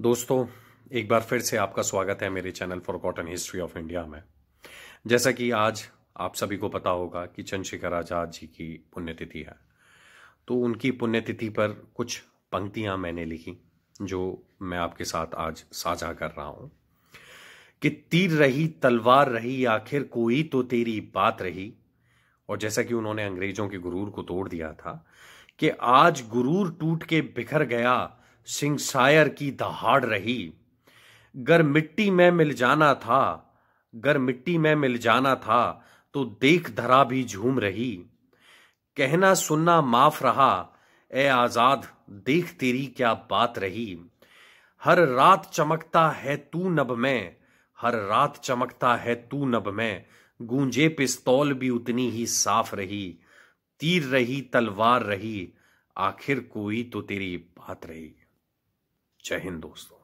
दोस्तों एक बार फिर से आपका स्वागत है मेरे channel for cotton history of India में जैसा कि आज आप सभी को पता होगा कि चंद्रशेखर आज़ाद जी की पुण्यतिथि है तो उनकी पुण्यतिथि पर कुछ पंक्तियां मैंने लिखी जो मैं आपके साथ आज साझा कर रहा हूं कि तीर रही तलवार रही आखिर कोई तो तेरी बात रही और जैसा कि उन्होंने अंग्रेजों के गुरूर को तोड़ दिया था कि आज गुरूर टूट के बिखर गया सिंहसायर की दहाड़ रही गर मिट्टी में मिल जाना था गर मिट्टी में मिल जाना था तो देख धरा भी झूम रही कहना सुनना माफ रहा ए आजाद देख तेरी क्या बात रही हर रात चमकता है तू नब में हर रात चमकता है तू नब में गूंजे पिस्तौल भी उतनी ही साफ रही तीर रही तलवार रही आखिर कोई तो तेरी बात रही जय हिंद दोस्तों